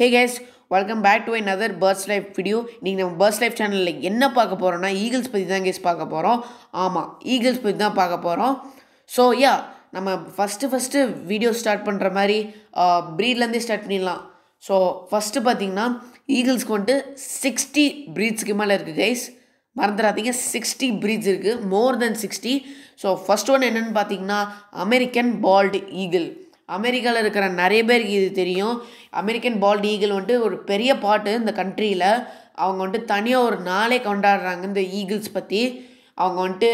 hey guys welcome back to another birds life video இன்றைக்கி நம்ம birds life சேனலில் என்ன பார்க்க போகிறோன்னா ஈகிள்ஸ் பற்றி தான் கேஸ் பார்க்க போகிறோம் ஆமாம் ஈகிள்ஸ் பற்றி தான் பார்க்க போகிறோம் ஸோ யா நம்ம ஃபஸ்ட்டு ஃபஸ்ட்டு வீடியோ ஸ்டார்ட் பண்ணுற மாதிரி ப்ரீட்லேருந்தே ஸ்டார்ட் பண்ணிடலாம் ஸோ ஃபஸ்ட்டு பார்த்தீங்கன்னா ஈகிள்ஸ்க்கு வந்துட்டு சிக்ஸ்டி ப்ரீட்ஸ்க்கு மேலே இருக்குது கைஸ் மறந்துடாதீங்க சிக்ஸ்டி ப்ரீட்ஸ் இருக்குது more than sixty so first one என்னென்னு பார்த்தீங்கன்னா அமெரிக்கன் பால்டு ஈகிள் அமெரிக்காவில் இருக்கிற நிறைய பேருக்கு இது தெரியும் அமெரிக்கன் பால்ட் ஈகிள் வந்துட்டு ஒரு பெரிய பாட்டு இந்த கண்ட்ரியில் அவங்க வந்துட்டு தனியாக ஒரு நாளே கொண்டாடுறாங்க இந்த ஈகிள்ஸ் பற்றி அவங்க வந்துட்டு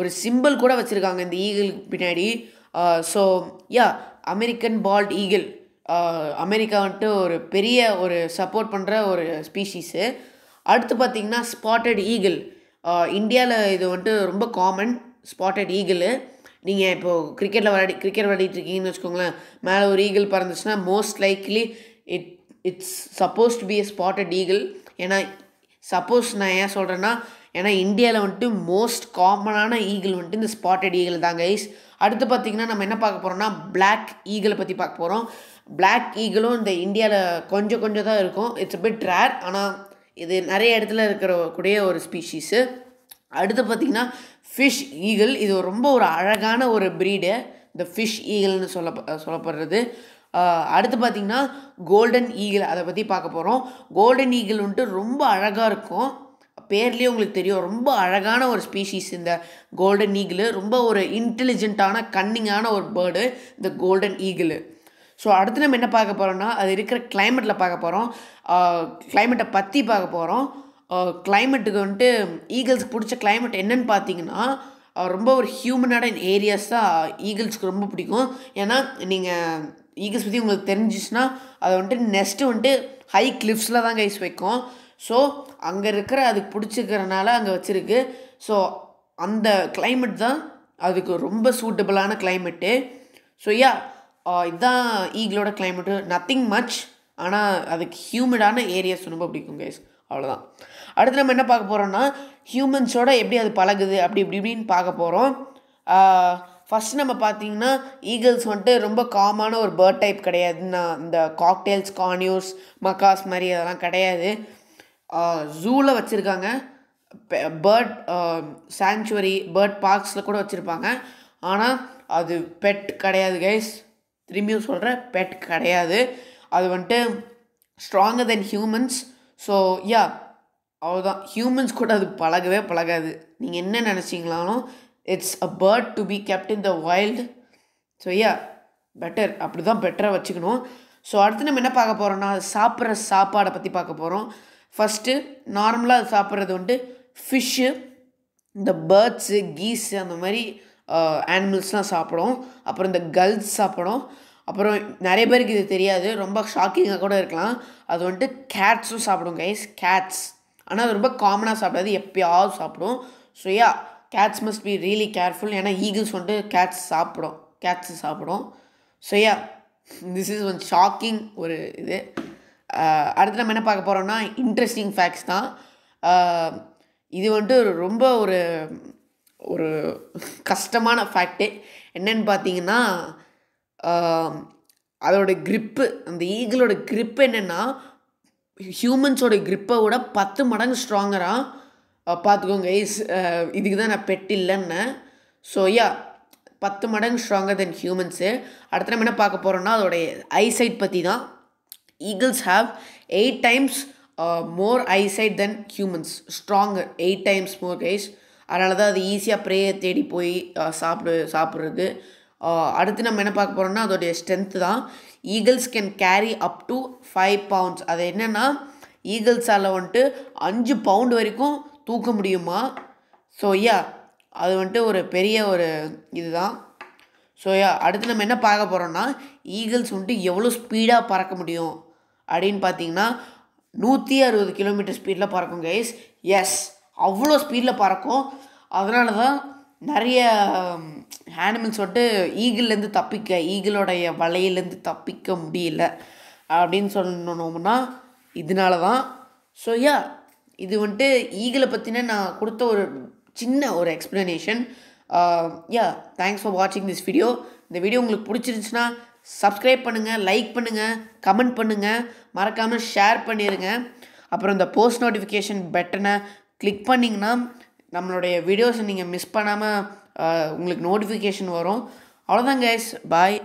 ஒரு சிம்பிள் கூட வச்சுருக்காங்க இந்த ஈகிளுக்கு பின்னாடி so yeah American bald eagle America வந்துட்டு ஒரு பெரிய ஒரு சப்போர்ட் பண்ணுற ஒரு ஸ்பீஷீஸு அடுத்து பார்த்திங்கன்னா ஸ்பாட்டட் ஈகிள் இந்தியாவில் இது வந்துட்டு ரொம்ப காமன் ஸ்பாட்டட் ஈகிளு நீங்கள் இப்போது கிரிக்கெட்டில் விளையாடி கிரிக்கெட் விளையாடிட்டு இருக்கீங்கன்னு வச்சுக்கோங்களேன் மேலே ஒரு ஈகிள் பறந்துச்சுன்னா most likely it it's supposed to be a spotted eagle ஏன்னா சப்போஸ் நான் ஏன் சொல்கிறேன்னா ஏன்னா இந்தியாவில் வந்துட்டு மோஸ்ட் காமனான ஈகிள் வந்துட்டு இந்த ஸ்பாட்டட் ஈகிள் தான் கைஸ் அடுத்து பார்த்திங்கன்னா நம்ம என்ன பார்க்க போகிறோம்னா பிளாக் ஈகிளை பற்றி பார்க்க போகிறோம் பிளாக் ஈகிளும் இந்த இந்தியாவில் கொஞ்சம் கொஞ்சம் தான் இருக்கும் இட்ஸ் பிட் ரேர் ஆனால் இது நிறைய இடத்துல இருக்கிற கூடிய ஒரு ஸ்பீஷீஸு அடுத்து பார்த்திங்கன்னா ஃபிஷ் ஈகிள் இது ரொம்ப ஒரு அழகான ஒரு ப்ரீடு இந்த ஃபிஷ் ஈகிள்னு சொல்ல சொல்லப்படுறது அடுத்து பார்த்திங்கன்னா கோல்டன் ஈகிள் அதை பற்றி பார்க்க போகிறோம் கோல்டன் ஈகிள் வந்துட்டு ரொம்ப அழகாக இருக்கும் பேர்லேயே உங்களுக்கு தெரியும் ரொம்ப அழகான ஒரு ஸ்பீஷீஸ் இந்த கோல்டன் ஈகிள் ரொம்ப ஒரு இன்டெலிஜென்ட்டான கன்னிங்கான ஒரு பேர்டு இந்த கோல்டன் ஈகிள் ஸோ அடுத்து நம்ம என்ன பார்க்க போகிறோம்னா அது இருக்கிற கிளைமேட்டில் பார்க்க போகிறோம் கிளைமேட்டை பற்றி பார்க்க போகிறோம் கிளைமேட்டுக்கு வந்துட்டு ஈகிள்ஸ்க்கு பிடிச்ச கிளைமேட் என்னன்னு பார்த்தீங்கன்னா ரொம்ப ஒரு ஹியூமனான ஏரியாஸ் தான் ஈகிள்ஸ்க்கு ரொம்ப பிடிக்கும் ஏன்னா நீங்கள் ஈகிள்ஸ் பற்றி உங்களுக்கு தெரிஞ்சிச்சுன்னா அதை வந்துட்டு நெக்ஸ்ட்டு வந்துட்டு ஹை கிளிஃப்ஸில் தான் கைஸ் வைக்கும் ஸோ அங்கே இருக்கிற அதுக்கு பிடிச்சிக்கிறனால அங்கே வச்சுருக்கு ஸோ அந்த கிளைமேட் தான் அதுக்கு ரொம்ப சூட்டபிளான கிளைமேட்டு ஸோ யா இதுதான் ஈகிளோட கிளைமேட்டு நத்திங் மச் ஆனால் அதுக்கு ஹியூமிடான ஏரியாஸ் ரொம்ப பிடிக்கும் கைஸ் அவ்வளோதான் அடுத்து நம்ம என்ன பார்க்க போகிறோம்னா ஹியூமன்ஸோட எப்படி அது பழகுது அப்படி இப்படி இப்படின்னு பார்க்க போகிறோம் ஃபஸ்ட் நம்ம பார்த்தீங்கன்னா ஈகிள்ஸ் வந்துட்டு ரொம்ப காமான ஒரு பேர்ட் டைப் கிடையாதுன்னா இந்த காக்டெயில்ஸ் கார்னியூஸ் மக்காஸ் மாதிரி அதெல்லாம் கிடையாது ஜூவில் வச்சுருக்காங்க பேர்ட் சான்ச்சுவரி பேர்ட் பார்க்ஸில் கூட வச்சுருப்பாங்க ஆனால் அது பெட் கிடையாது கைஸ் திரும்பியும் சொல்கிற பெட் கிடையாது அது வந்துட்டு stronger than humans so yeah அவ்வளோதான் ஹியூமன்ஸ் கூட அது பழகவே பழகாது நீங்கள் என்ன நினச்சிங்களாலும் it's a bird to be kept in the wild so yeah better அப்படி தான் பெட்டராக வச்சுக்கணும் ஸோ அடுத்து நம்ம என்ன பார்க்க போகிறோன்னா சாப்பிட்ற சாப்பாடை பற்றி பார்க்க போகிறோம் ஃபஸ்ட்டு நார்மலாக அது சாப்பிட்றது வந்துட்டு ஃபிஷ்ஷு இந்த பேர்ட்ஸு கீஸு அந்த மாதிரி ஆனிமல்ஸ்லாம் uh, சாப்பிடும் அப்புறம் இந்த கல்ஸ் சாப்பிடும் அப்புறம் நிறைய பேருக்கு இது தெரியாது ரொம்ப ஷாக்கிங்காக கூட இருக்கலாம் அது வந்துட்டு கேட்ஸும் சாப்பிடும் கைஸ் கேட்ஸ் ஆனால் அது ரொம்ப காமனாக சாப்பிடாது எப்பயாவது சாப்பிடும் so yeah cats must be really careful ஏன்னா ஈகிள்ஸ் வந்துட்டு கேட்ஸ் சாப்பிடும் கேட்ஸு சாப்பிடும் so yeah this is one shocking ஒரு இது அடுத்து நம்ம என்ன பார்க்க போகிறோம்னா இன்ட்ரெஸ்டிங் ஃபேக்ட்ஸ் தான் இது வந்துட்டு ரொம்ப ஒரு ஒரு கஷ்டமான ஃபேக்ட்டு என்னன்னு பார்த்தீங்கன்னா அதோட க்ரிப்பு அந்த ஈகிளோட க்ரிப்பு என்னென்னா ஹியூமன்ஸோட க்ரிப்பை விட பத்து மடங்கு ஸ்ட்ராங்கராக பார்த்துக்கோங்க இஸ் இதுக்கு தான் நான் பெட் இல்லைன்னு ஸோ யா பத்து மடங்கு ஸ்ட்ராங்கர் தென் ஹியூமன்ஸு அடுத்த நம்ம என்ன பார்க்க போகிறோம்னா அதோடைய ஐசைட் பற்றி தான் eagles have eight times more eyesight than humans stronger eight times more guys அதனால தான் அது ஈஸியாக ப்ரேயை தேடி போய் சாப்பிடு சாப்பிட்றது அடுத்து நம்ம என்ன பார்க்க போகிறோம்னா அதோடைய ஸ்ட்ரென்த்து தான் eagles can carry up to five pounds அது என்னென்னா ஈகிள்ஸால் வந்துட்டு அஞ்சு பவுண்ட் வரைக்கும் தூக்க முடியுமா ஸோ யா அது வந்துட்டு ஒரு பெரிய ஒரு இதுதான் ஸோ யா அடுத்து நம்ம என்ன பார்க்க போகிறோம்னா ஈகிள்ஸ் வந்துட்டு எவ்வளோ ஸ்பீடாக பறக்க முடியும் அப்படின்னு பார்த்தீங்கன்னா நூற்றி அறுபது கிலோமீட்டர் ஸ்பீடில் பறக்கும் கைஸ் எஸ் அவ்வளோ ஸ்பீடில் பறக்கும் அதனால தான் நிறைய ஆனிமல்ஸ் வந்துட்டு ஈகிள்லேருந்து தப்பிக்க ஈகிளோடைய வலையிலேருந்து தப்பிக்க முடியல அப்படின்னு சொல்லணும்னா இதனால தான் ஸோ யா இது வந்துட்டு ஈகிளை பற்றின நான் கொடுத்த ஒரு சின்ன ஒரு எக்ஸ்ப்ளனேஷன் யா தேங்க்ஸ் ஃபார் வாட்சிங் திஸ் வீடியோ இந்த வீடியோ உங்களுக்கு பிடிச்சிருந்துச்சுன்னா சப்ஸ்கிரைப் பண்ணுங்கள் லைக் பண்ணுங்கள் கமெண்ட் பண்ணுங்கள் மறக்காமல் ஷேர் பண்ணிடுங்க அப்புறம் இந்த போஸ்ட் நோட்டிஃபிகேஷன் பட்டனை கிளிக் பண்ணிங்கன்னா நம்மளுடைய வீடியோஸை நீங்கள் மிஸ் பண்ணாமல் உங்களுக்கு நோட்டிஃபிகேஷன் வரும் அவ்வளோதான் கைஸ் பாய்